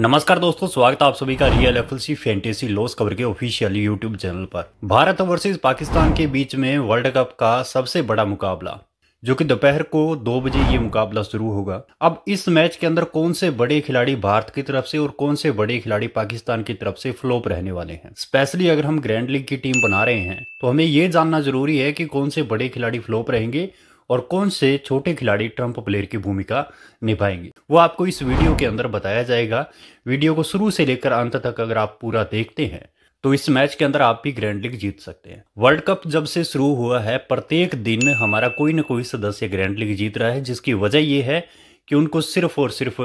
नमस्कार दोस्तों स्वागत है आप सभी का real F L C fantasy loss cover के ऑफिशियल यूट्यूब चैनल पर भारत वर्सेस पाकिस्तान के बीच में वर्ल्ड कप का सबसे बड़ा मुकाबला जो कि दोपहर को दो बजे ये मुकाबला शुरू होगा अब इस मैच के अंदर कौन से बड़े खिलाड़ी भारत की तरफ से और कौन से बड़े खिलाड़ी पाकिस्तान की तरफ से फ्लोप रहने वाले हैं स्पेशली अगर हम ग्रैंड लीग की टीम बना रहे हैं तो हमें ये जानना जरूरी है कि कौन से बड़े खिलाड़ी फ्लोप रहेंगे और कौन से छोटे खिलाड़ी ट्रम्प प्लेयर की भूमिका निभाएंगे वो आपको इस वीडियो के अंदर बताया जाएगा वीडियो को शुरू से लेकर अंत तक अगर आप पूरा देखते हैं तो इस मैच के अंदर आप भी ग्रैंड लीग जीत सकते हैं वर्ल्ड कप जब से शुरू हुआ है प्रत्येक दिन हमारा कोई ना कोई सदस्य ग्रैंड लीग जीत रहा है जिसकी वजह यह है कि उनको सिर्फ और सिर्फ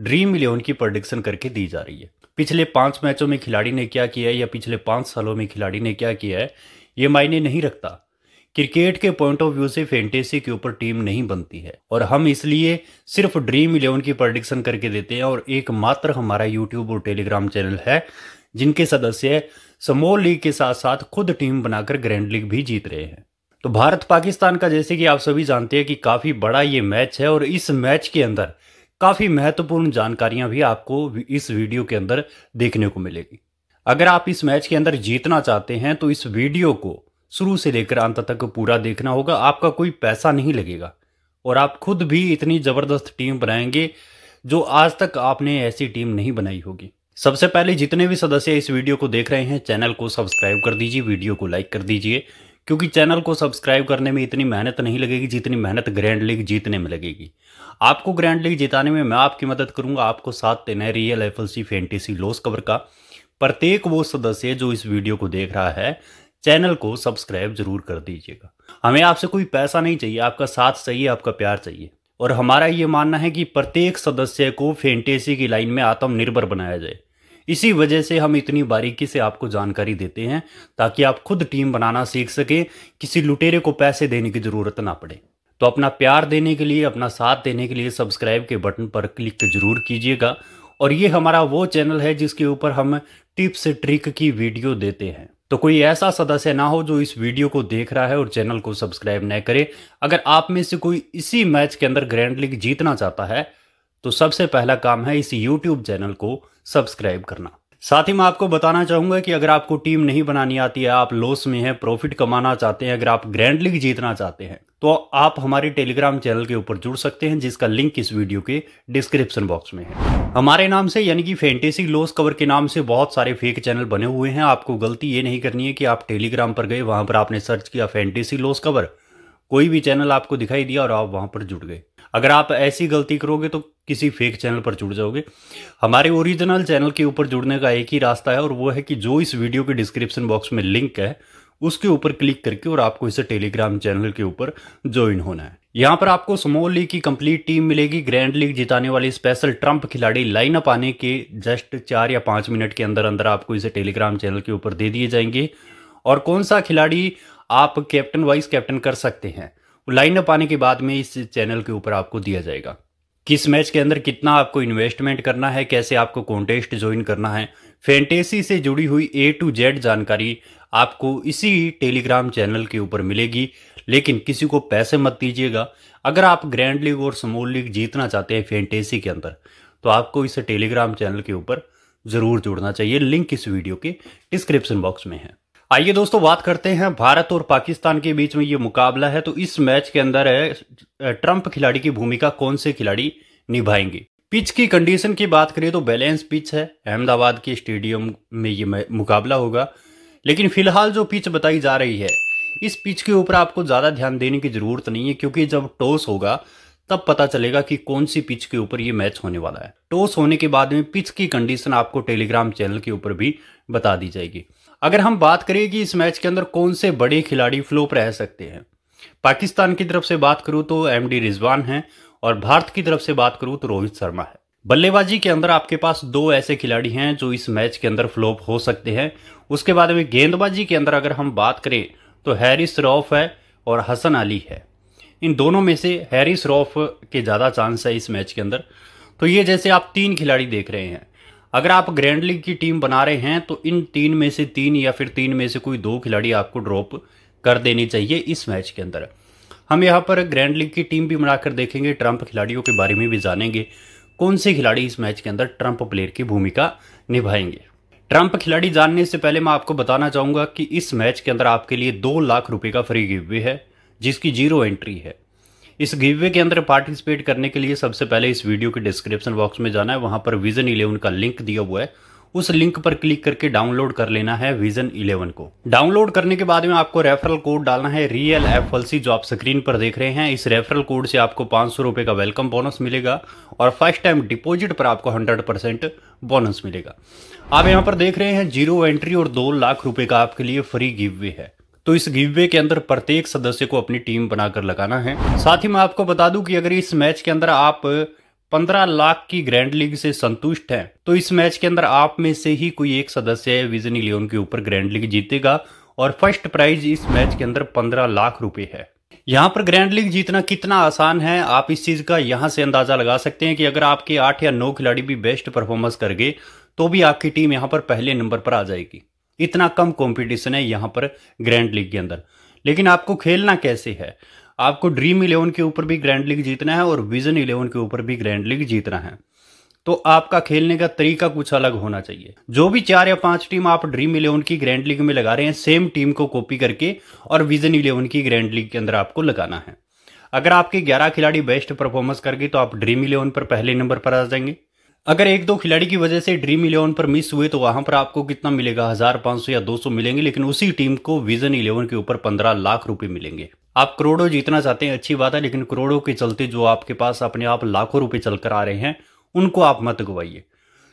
ड्रीम इलेवन की प्रोडिक्शन करके दी जा रही है पिछले पांच मैचों में खिलाड़ी ने क्या किया है या पिछले पांच सालों में खिलाड़ी ने क्या किया है ये मायने नहीं रखता क्रिकेट के पॉइंट ऑफ व्यू से फैंटेसी के ऊपर टीम नहीं बनती है और हम इसलिए सिर्फ ड्रीम इलेवन की प्रडिक्शन करके देते हैं और एकमात्र हमारा यूट्यूब और टेलीग्राम चैनल है जिनके सदस्य समोल लीग के साथ साथ खुद टीम बनाकर ग्रैंड लीग भी जीत रहे हैं तो भारत पाकिस्तान का जैसे कि आप सभी जानते हैं कि काफ़ी बड़ा ये मैच है और इस मैच के अंदर काफ़ी महत्वपूर्ण जानकारियां भी आपको इस वीडियो के अंदर देखने को मिलेगी अगर आप इस मैच के अंदर जीतना चाहते हैं तो इस वीडियो को शुरू से लेकर अंत तक पूरा देखना होगा आपका कोई पैसा नहीं लगेगा और आप खुद भी इतनी ज़बरदस्त टीम बनाएंगे जो आज तक आपने ऐसी टीम नहीं बनाई होगी सबसे पहले जितने भी सदस्य इस वीडियो को देख रहे हैं चैनल को सब्सक्राइब कर दीजिए वीडियो को लाइक कर दीजिए क्योंकि चैनल को सब्सक्राइब करने में इतनी मेहनत नहीं लगेगी जितनी मेहनत ग्रैंड लीग जीतने में लगेगी आपको ग्रैंड लीग जिताने में मैं आपकी मदद करूंगा आपको साथ देना है real F L C fantasy loss cover का प्रत्येक वो सदस्य जो इस वीडियो को देख रहा है चैनल को सब्सक्राइब जरूर कर दीजिएगा हमें आपसे कोई पैसा नहीं चाहिए आपका साथ चाहिए आपका प्यार चाहिए और हमारा ये मानना है कि प्रत्येक सदस्य को फेंटेसी की लाइन में आत्मनिर्भर बनाया जाए इसी वजह से हम इतनी बारीकी से आपको जानकारी देते हैं ताकि आप खुद टीम बनाना सीख सके किसी लुटेरे को पैसे देने की ज़रूरत ना पड़े तो अपना प्यार देने के लिए अपना साथ देने के लिए सब्सक्राइब के बटन पर क्लिक जरूर कीजिएगा और ये हमारा वो चैनल है जिसके ऊपर हम टिप्स ट्रिक की वीडियो देते हैं तो कोई ऐसा सदस्य ना हो जो इस वीडियो को देख रहा है और चैनल को सब्सक्राइब न करे अगर आप में से कोई इसी मैच के अंदर ग्रैंड लीग जीतना चाहता है तो सबसे पहला काम है इस यूट्यूब चैनल को सब्सक्राइब करना साथ ही मैं आपको बताना चाहूंगा कि अगर आपको टीम नहीं बनानी आती है आप लॉस में हैं प्रॉफिट कमाना चाहते हैं अगर आप ग्रैंड लीग जीतना चाहते हैं तो आप हमारे टेलीग्राम चैनल के ऊपर जुड़ सकते हैं जिसका लिंक इस वीडियो के डिस्क्रिप्शन बॉक्स में है हमारे नाम से यानी कि फैंटेसी लॉस कवर के नाम से बहुत सारे फेक चैनल बने हुए हैं आपको गलती ये नहीं करनी है कि आप टेलीग्राम पर गए वहां पर आपने सर्च किया फैंटेसी लॉस कवर कोई भी चैनल आपको दिखाई दिया और आप वहां पर जुड़ गए अगर आप ऐसी गलती करोगे तो किसी फेक चैनल पर जुड़ जाओगे हमारे ओरिजिनल चैनल के ऊपर जुड़ने का एक ही रास्ता है और वो है कि जो इस वीडियो के डिस्क्रिप्शन बॉक्स में लिंक है उसके ऊपर क्लिक करके और आपको इसे टेलीग्राम चैनल के ऊपर ज्वाइन होना है यहाँ पर आपको स्मॉल लीग की कंप्लीट टीम मिलेगी ग्रैंड लीग जिताने वाले स्पेशल ट्रंप खिलाड़ी लाइनअप आने के जस्ट चार या पाँच मिनट के अंदर अंदर आपको इसे टेलीग्राम चैनल के ऊपर दे दिए जाएंगे और कौन सा खिलाड़ी आप कैप्टन वाइस कैप्टन कर सकते हैं लाइनअप आने के बाद में इस चैनल के ऊपर आपको दिया जाएगा किस मैच के अंदर कितना आपको इन्वेस्टमेंट करना है कैसे आपको कॉन्टेस्ट ज्वाइन करना है फैंटेसी से जुड़ी हुई ए टू जेड जानकारी आपको इसी टेलीग्राम चैनल के ऊपर मिलेगी लेकिन किसी को पैसे मत दीजिएगा अगर आप ग्रैंड लीग और स्मॉल लीग जीतना चाहते हैं फैंटेसी के अंदर तो आपको इस टेलीग्राम चैनल के ऊपर ज़रूर जुड़ना चाहिए लिंक इस वीडियो के डिस्क्रिप्शन बॉक्स में है आइए दोस्तों बात करते हैं भारत और पाकिस्तान के बीच में ये मुकाबला है तो इस मैच के अंदर है ट्रंप खिलाड़ी की भूमिका कौन से खिलाड़ी निभाएंगे पिच की कंडीशन की बात करें तो बैलेंस पिच है अहमदाबाद के स्टेडियम में ये मुकाबला होगा लेकिन फिलहाल जो पिच बताई जा रही है इस पिच के ऊपर आपको ज़्यादा ध्यान देने की ज़रूरत नहीं है क्योंकि जब टॉस होगा तब पता चलेगा कि कौन सी पिच के ऊपर ये मैच होने वाला है टॉस होने के बाद में पिच की कंडीशन आपको टेलीग्राम चैनल के ऊपर भी बता दी जाएगी अगर हम बात करें कि इस मैच के अंदर कौन से बड़े खिलाड़ी फ्लोप रह सकते हैं पाकिस्तान की तरफ से बात करूं तो एम डी रिजवान है और भारत की तरफ से बात करूं तो रोहित शर्मा है बल्लेबाजी के अंदर आपके पास दो ऐसे खिलाड़ी हैं जो इस मैच के अंदर फ्लोप हो सकते हैं उसके बाद में गेंदबाजी के अंदर अगर हम बात करें तो हैरिस रॉफ है और हसन अली है इन दोनों में से हैरिस रॉफ के ज़्यादा चांस है इस मैच के अंदर तो ये जैसे आप तीन खिलाड़ी देख रहे हैं अगर आप ग्रैंड लीग की टीम बना रहे हैं तो इन तीन में से तीन या फिर तीन में से कोई दो खिलाड़ी आपको ड्रॉप कर देनी चाहिए इस मैच के अंदर हम यहाँ पर ग्रैंड लीग की टीम भी बनाकर देखेंगे ट्रंप खिलाड़ियों के बारे में भी जानेंगे कौन से खिलाड़ी इस मैच के अंदर ट्रंप प्लेयर की भूमिका निभाएंगे ट्रंप खिलाड़ी जानने से पहले मैं आपको बताना चाहूंगा कि इस मैच के अंदर आपके लिए दो लाख रुपये का फ्री गिव है जिसकी जीरो एंट्री है इस गिवे के अंदर पार्टिसिपेट करने के लिए सबसे पहले इस वीडियो के डिस्क्रिप्शन बॉक्स में जाना है वहां पर विजन इलेवन का लिंक दिया हुआ है उस लिंक पर क्लिक करके डाउनलोड कर लेना है विजन इलेवन को डाउनलोड करने के बाद में आपको रेफरल कोड डालना है रियल एफ जो आप स्क्रीन पर देख रहे हैं इस रेफरल कोड से आपको पांच सौ का वेलकम बोनस मिलेगा और फर्स्ट टाइम डिपोजिट पर आपको हंड्रेड परसेंट बोनस मिलेगा आप यहाँ पर देख रहे हैं जीरो एंट्री और दो लाख रुपए का आपके लिए फ्री गिवे है तो इस गिवे के अंदर प्रत्येक सदस्य को अपनी टीम बनाकर लगाना है साथ ही मैं आपको बता दूं कि अगर इस मैच के अंदर आप 15 लाख की ग्रैंड लीग से संतुष्ट हैं तो इस मैच के अंदर आप में से ही कोई एक सदस्य विजन लियोन के ऊपर ग्रैंड लीग जीतेगा और फर्स्ट प्राइज इस मैच के अंदर पंद्रह लाख रुपए है यहाँ पर ग्रैंड लीग जीतना कितना आसान है आप इस चीज़ का यहाँ से अंदाज़ा लगा सकते हैं कि अगर आपके आठ या नौ खिलाड़ी भी बेस्ट परफॉर्मेंस कर गए तो भी आपकी टीम यहाँ पर पहले नंबर पर आ जाएगी इतना कम कंपटीशन है यहाँ पर ग्रैंड लीग के अंदर लेकिन आपको खेलना कैसे है आपको ड्रीम इलेवन के ऊपर भी ग्रैंड लीग जीतना है और विजन इलेवन के ऊपर भी ग्रैंड लीग जीतना है तो आपका खेलने का तरीका कुछ अलग होना चाहिए जो भी चार या पांच टीम आप ड्रीम इलेवन की ग्रैंड लीग में लगा रहे हैं सेम टीम को कॉपी करके और विजन इलेवन की ग्रैंड लीग के अंदर आपको लगाना है अगर आपके 11 खिलाड़ी बेस्ट परफॉर्मेंस करके तो आप ड्रीम इलेवन पर पहले नंबर पर आ जाएंगे अगर एक दो खिलाड़ी की वजह से ड्रीम इलेवन पर मिस हुए तो वहां पर आपको कितना मिलेगा हजार पांच सौ या दो सौ मिलेंगे लेकिन उसी टीम को विजन इलेवन के ऊपर पंद्रह लाख रुपए मिलेंगे आप करोड़ों जीतना चाहते हैं अच्छी बात है लेकिन करोड़ों के चलते जो आपके पास अपने आप लाखों रुपए चलकर आ रहे हैं उनको आप मत गवाइए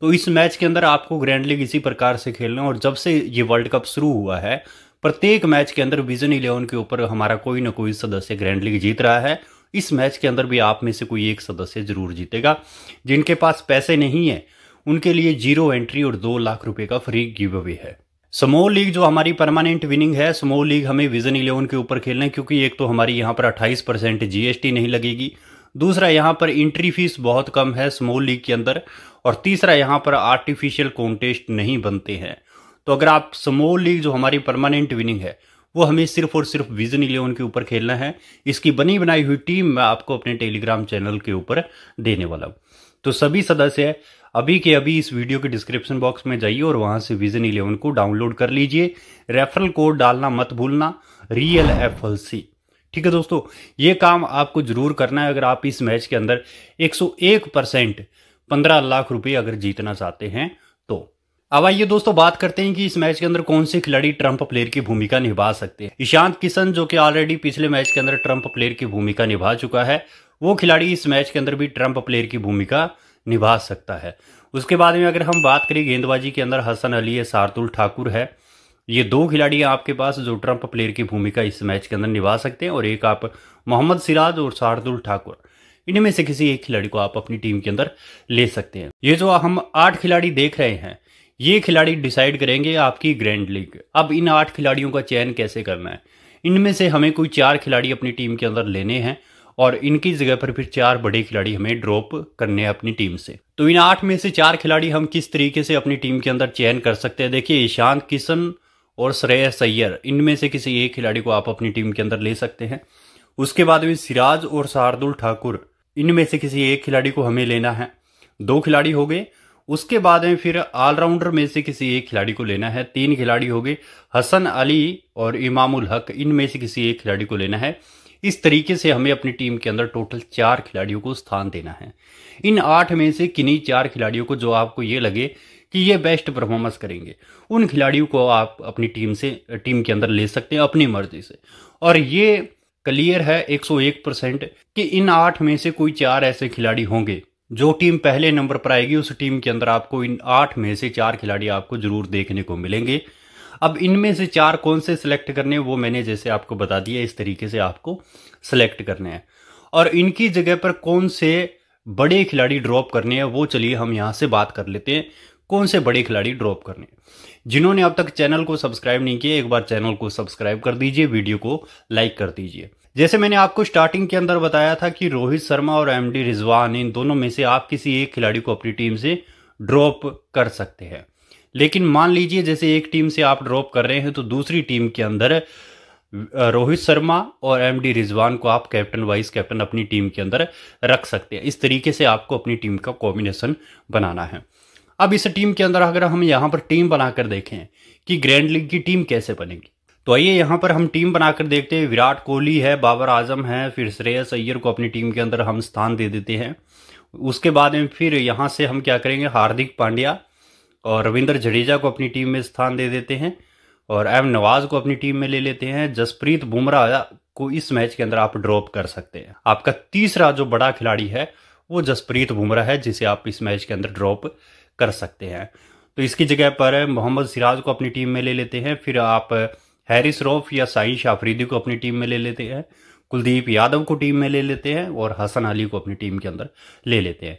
तो इस मैच के अंदर आपको ग्रैंड लीग इसी प्रकार से खेलना और जब से ये वर्ल्ड कप शुरू हुआ है प्रत्येक मैच के अंदर विजन इलेवन के ऊपर हमारा कोई ना कोई सदस्य ग्रैंड लीग जीत रहा है इस मैच के अंदर भी आप में से कोई एक सदस्य जरूर जीतेगा जिनके पास पैसे नहीं है उनके लिए जीरो एंट्री और दो लाख रुपए का फ्री गिव अवे है समो लीग जो हमारी परमानेंट विनिंग है समो लीग हमें विजन इलेवन के ऊपर खेलना है क्योंकि एक तो हमारी यहाँ पर 28 परसेंट जीएसटी नहीं लगेगी दूसरा यहाँ पर एंट्री फीस बहुत कम है स्मॉल लीग के अंदर और तीसरा यहाँ पर आर्टिफिशियल कॉन्टेस्ट नहीं बनते हैं तो अगर आप स्मॉल लीग जो हमारी परमानेंट विनिंग है वो हमें सिर्फ और सिर्फ विजन इलेवन के ऊपर खेलना है इसकी बनी बनाई हुई टीम मैं आपको अपने टेलीग्राम चैनल के ऊपर देने वाला हूँ तो सभी सदस्य अभी के अभी इस वीडियो के डिस्क्रिप्शन बॉक्स में जाइए और वहां से विजन इलेवन को डाउनलोड कर लीजिए रेफरल कोड डालना मत भूलना रियल एफ एल सी ठीक है दोस्तों ये काम आपको जरूर करना है अगर आप इस मैच के अंदर 101 परसेंट पंद्रह लाख रुपए अगर जीतना चाहते हैं तो अब आइए दोस्तों बात करते हैं कि इस मैच के अंदर कौन से खिलाड़ी ट्रंप प्लेयर की भूमिका निभा सकते हैं ईशांत किशन जो कि ऑलरेडी पिछले मैच के अंदर ट्रंप प्लेयर की भूमिका निभा चुका है वो खिलाड़ी इस मैच के अंदर भी ट्रंप प्लेयर की भूमिका निभा सकता है उसके बाद में अगर हम बात करें गेंदबाजी के अंदर हसन अली है सारतुल ठाकुर है ये दो खिलाड़ी आपके पास जो ट्रंप प्लेयर की भूमिका इस मैच के अंदर निभा सकते हैं और एक आप मोहम्मद सिराज और शार्दुल ठाकुर इनमें से किसी एक खिलाड़ी को आप अपनी टीम के अंदर ले सकते हैं ये जो हम आठ खिलाड़ी देख रहे हैं ये खिलाड़ी डिसाइड करेंगे आपकी ग्रैंड लीग अब इन आठ खिलाड़ियों का चयन कैसे करना है इनमें से हमें कोई चार खिलाड़ी अपनी टीम के अंदर लेने हैं और इनकी जगह पर फिर चार बड़े खिलाड़ी हमें ड्रॉप करने हैं अपनी टीम से तो इन आठ में से चार खिलाड़ी हम किस तरीके से अपनी टीम के अंदर चयन कर सकते हैं देखिए ईशांत किशन और श्रेय सैयर इनमें से किसी एक खिलाड़ी को आप अपनी टीम के अंदर ले सकते हैं उसके बाद में सिराज और शार्दुल ठाकुर इनमें से किसी एक खिलाड़ी को हमें लेना है दो खिलाड़ी हो गए उसके बाद में फिर ऑलराउंडर में से किसी एक खिलाड़ी को लेना है तीन खिलाड़ी हो गए हसन अली और इमामुल हक इनमें से किसी एक खिलाड़ी को लेना है इस तरीके से हमें अपनी टीम के अंदर टोटल चार खिलाड़ियों को स्थान देना है इन आठ में से किन्हीं चार खिलाड़ियों को जो आपको ये लगे कि ये बेस्ट परफॉर्मेंस करेंगे उन खिलाड़ियों को आप अपनी टीम से टीम के अंदर ले सकते हैं अपनी मर्जी से और ये क्लियर है 101 परसेंट कि इन आठ में से कोई चार ऐसे खिलाड़ी होंगे जो टीम पहले नंबर पर आएगी उस टीम के अंदर आपको इन आठ में से चार खिलाड़ी आपको जरूर देखने को मिलेंगे अब इनमें से चार कौन से सिलेक्ट करने वो मैंने जैसे आपको बता दिया इस तरीके से आपको सिलेक्ट करने हैं और इनकी जगह पर कौन से बड़े खिलाड़ी ड्रॉप करने हैं वो चलिए हम यहाँ से बात कर लेते हैं कौन से बड़े खिलाड़ी ड्रॉप करने जिन्होंने अब तक चैनल को सब्सक्राइब नहीं किया एक बार चैनल को सब्सक्राइब कर दीजिए वीडियो को लाइक कर दीजिए जैसे मैंने आपको स्टार्टिंग के अंदर बताया था कि रोहित शर्मा और एमडी रिजवान इन दोनों में से आप किसी एक खिलाड़ी को अपनी टीम से ड्रॉप कर सकते हैं लेकिन मान लीजिए जैसे एक टीम से आप ड्रॉप कर रहे हैं तो दूसरी टीम के अंदर रोहित शर्मा और एम डी रिजवान को आप कैप्टन वाइस कैप्टन अपनी टीम के अंदर रख सकते हैं इस तरीके से आपको अपनी टीम का कॉम्बिनेशन बनाना है अब इस टीम के अंदर अगर हम यहाँ पर टीम बनाकर देखें कि ग्रैंड लीग की टीम कैसे बनेगी तो आइए यहाँ पर हम टीम बनाकर देखते हैं विराट कोहली है बाबर आजम है फिर श्रेयस अय्यर को अपनी टीम के अंदर हम स्थान दे देते हैं उसके बाद में फिर यहाँ से हम क्या करेंगे हार्दिक पांड्या और रविंद्र जडेजा को अपनी टीम में स्थान दे देते हैं और एम नवाज को अपनी टीम में ले लेते हैं जसप्रीत बुमराह को इस मैच के अंदर आप ड्रॉप कर सकते हैं आपका तीसरा जो बड़ा खिलाड़ी है वो जसप्रीत बुमराह है जिसे आप इस मैच के अंदर ड्रॉप कर सकते हैं तो इसकी जगह पर मोहम्मद सिराज को अपनी टीम में ले लेते हैं फिर आप हैरिस रॉफ या साइश आफरीदी को अपनी टीम में ले लेते हैं कुलदीप यादव को टीम में ले लेते हैं और हसन अली को अपनी टीम के अंदर ले लेते हैं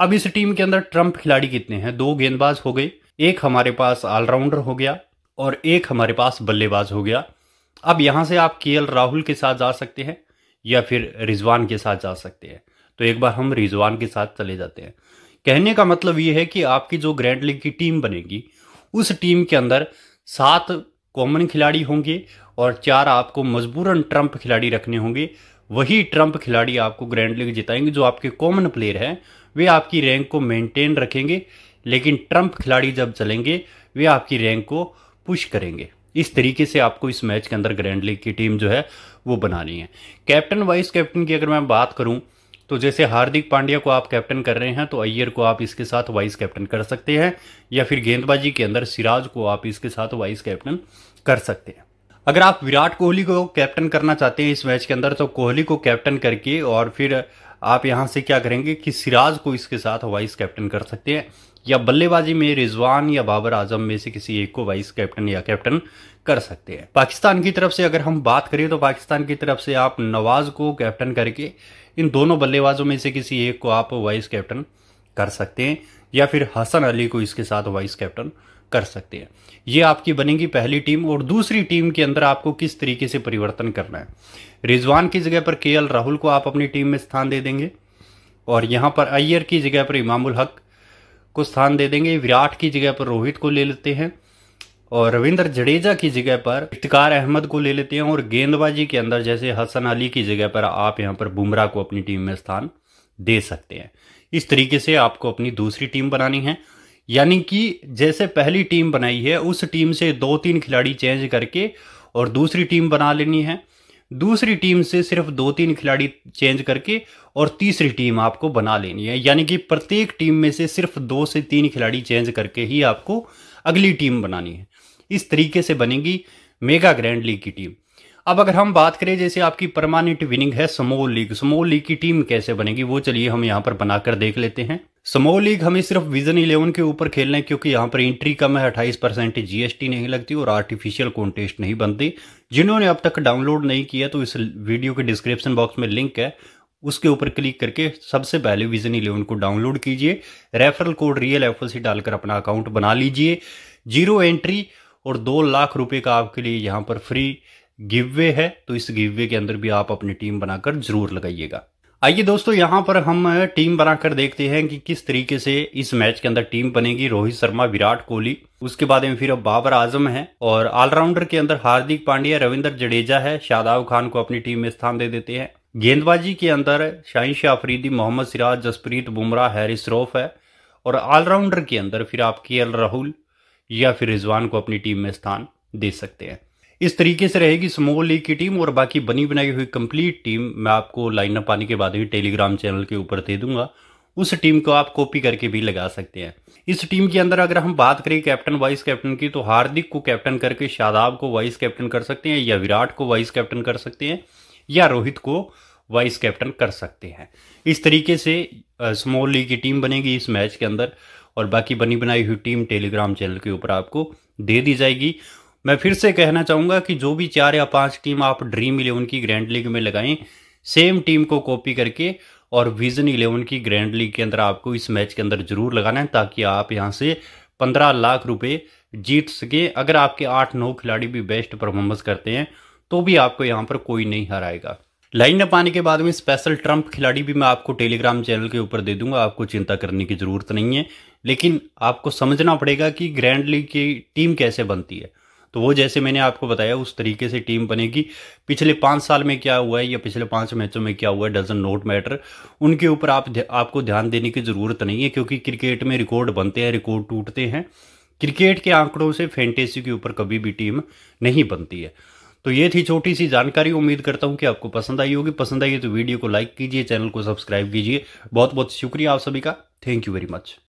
अब इस टीम के अंदर ट्रम्प खिलाड़ी कितने हैं दो गेंदबाज हो गए एक हमारे पास ऑलराउंडर हो गया और एक हमारे पास बल्लेबाज हो गया अब यहां से आप के राहुल के साथ जा सकते हैं या फिर रिजवान के साथ जा सकते हैं तो एक बार हम रिजवान के साथ चले जाते हैं कहने का मतलब ये है कि आपकी जो ग्रैंड लीग की टीम बनेगी उस टीम के अंदर सात कॉमन खिलाड़ी होंगे और चार आपको मजबूरन ट्रम्प खिलाड़ी रखने होंगे वही ट्रम्प खिलाड़ी आपको ग्रैंड लीग जिताएंगे जो आपके कॉमन प्लेयर हैं वे आपकी रैंक को मेंटेन रखेंगे लेकिन ट्रंप खिलाड़ी जब चलेंगे वे आपकी रैंक को पुश करेंगे इस तरीके से आपको इस मैच के अंदर ग्रैंड लीग की टीम जो है वो बनानी है कैप्टन वाइस कैप्टन की अगर मैं बात करूं तो जैसे हार्दिक पांड्या को आप कैप्टन कर रहे हैं तो अय्यर को आप इसके साथ वाइस कैप्टन कर सकते हैं या फिर गेंदबाजी के अंदर सिराज को आप इसके साथ वाइस कैप्टन कर सकते हैं अगर आप विराट कोहली को कैप्टन करना चाहते हैं इस मैच के अंदर तो कोहली को कैप्टन करके और फिर आप यहां से क्या करेंगे कि सिराज को इसके साथ वाइस कैप्टन कर सकते हैं या बल्लेबाजी में रिजवान या बाबर आजम में से किसी एक को वाइस कैप्टन या कैप्टन कर सकते हैं पाकिस्तान की तरफ से अगर हम बात करें तो पाकिस्तान की तरफ से आप नवाज को कैप्टन करके इन दोनों बल्लेबाजों में से किसी एक को आप वाइस कैप्टन कर सकते हैं या फिर हसन अली को इसके साथ वाइस कैप्टन कर सकते हैं ये आपकी बनेगी पहली टीम और दूसरी टीम के अंदर आपको किस तरीके से परिवर्तन करना है रिजवान की जगह पर के राहुल को आप अपनी टीम में स्थान दे देंगे और यहां पर अय्यर की जगह पर इमामुल हक को स्थान दे देंगे विराट की जगह पर रोहित को ले लेते हैं और रविंद्र जडेजा की जगह पर इफ्तार अहमद को ले लेते हैं और गेंदबाजी के अंदर जैसे हसन अली की जगह पर आप यहाँ पर बुमराह को अपनी टीम में स्थान दे सकते हैं इस तरीके से आपको अपनी दूसरी टीम बनानी है यानी कि जैसे पहली टीम बनाई है उस टीम से दो तीन खिलाड़ी चेंज करके और दूसरी टीम बना लेनी है दूसरी टीम से सिर्फ दो तीन खिलाड़ी चेंज करके और तीसरी टीम आपको बना लेनी है यानी कि प्रत्येक टीम में से सिर्फ दो से तीन खिलाड़ी चेंज करके ही आपको अगली टीम बनानी है इस तरीके से बनेगी मेगा ग्रैंड लीग की टीम अब अगर हम बात करें जैसे आपकी परमानेंट विनिंग है समोल लीग समोल लीग की टीम कैसे बनेगी वो चलिए हम यहाँ पर बनाकर देख लेते हैं समोल लीग हमें सिर्फ विजन इलेवन के ऊपर खेलना है क्योंकि यहाँ पर एंट्री कम है अट्ठाईस परसेंट जीएसटी नहीं लगती और आर्टिफिशियल कॉन्टेस्ट नहीं बनती जिन्होंने अब तक डाउनलोड नहीं किया तो इस वीडियो के डिस्क्रिप्शन बॉक्स में लिंक है उसके ऊपर क्लिक करके सबसे पहले विजन इलेवन को डाउनलोड कीजिए रेफरल कोड रियल एफ डालकर अपना अकाउंट बना लीजिए जीरो एंट्री और दो लाख रुपए का आपके लिए यहाँ पर फ्री वे है तो इस वे के अंदर भी आप अपनी टीम बनाकर जरूर लगाइएगा आइए दोस्तों यहाँ पर हम टीम बनाकर देखते हैं कि किस तरीके से इस मैच के अंदर टीम बनेगी रोहित शर्मा विराट कोहली उसके बाद में फिर अब बाबर आजम है और ऑलराउंडर के अंदर हार्दिक पांड्या रविंदर जडेजा है शादाब खान को अपनी टीम में स्थान दे देते हैं गेंदबाजी के अंदर शाहिश आफरीदी मोहम्मद सिराज जसप्रीत बुमराह हैरिस रोफ है और ऑलराउंडर के अंदर फिर आप के राहुल या फिर रिजवान को अपनी टीम में स्थान दे सकते हैं इस तरीके से रहेगी स्मॉल लीग की टीम और बाकी बनी बनाई हुई कंप्लीट टीम मैं आपको लाइनअप आने के बाद ही टेलीग्राम चैनल के ऊपर दे दूंगा उस टीम को आप कॉपी करके भी लगा सकते हैं इस टीम के अंदर अगर हम बात करें कैप्टन वाइस कैप्टन की तो हार्दिक को कैप्टन करके शादाब को वाइस कैप्टन कर सकते हैं या विराट को वाइस कैप्टन कर सकते हैं या रोहित को वाइस कैप्टन कर सकते हैं इस तरीके से स्मॉल लीग की टीम बनेगी इस मैच के अंदर और बाकी बनी बनाई हुई टीम टेलीग्राम चैनल के ऊपर आपको दे दी जाएगी मैं फिर से कहना चाहूंगा कि जो भी चार या पांच टीम आप ड्रीम इलेवन की ग्रैंड लीग में लगाएं सेम टीम को कॉपी करके और विजन इलेवन की ग्रैंड लीग के अंदर आपको इस मैच के अंदर जरूर लगाना है ताकि आप यहाँ से पंद्रह लाख रुपए जीत सके अगर आपके आठ नौ खिलाड़ी भी बेस्ट परफॉर्मेंस करते हैं तो भी आपको यहाँ पर कोई नहीं हराएगा लाइन अप आने के बाद में स्पेशल ट्रम्प खिलाड़ी भी मैं आपको टेलीग्राम चैनल के ऊपर दे दूंगा आपको चिंता करने की जरूरत नहीं है लेकिन आपको समझना पड़ेगा कि ग्रैंड लीग की टीम कैसे बनती है तो वो जैसे मैंने आपको बताया उस तरीके से टीम बनेगी पिछले पाँच साल में क्या हुआ है या पिछले पाँच मैचों में क्या हुआ है डजन नोट मैटर उनके ऊपर आप आपको ध्यान देने की ज़रूरत नहीं है क्योंकि क्रिकेट में रिकॉर्ड बनते हैं रिकॉर्ड टूटते हैं क्रिकेट के आंकड़ों से फैंटेसी के ऊपर कभी भी टीम नहीं बनती है तो ये थी छोटी सी जानकारी उम्मीद करता हूँ कि आपको पसंद आई होगी पसंद आई तो वीडियो को लाइक कीजिए चैनल को सब्सक्राइब कीजिए बहुत बहुत शुक्रिया आप सभी का थैंक यू वेरी मच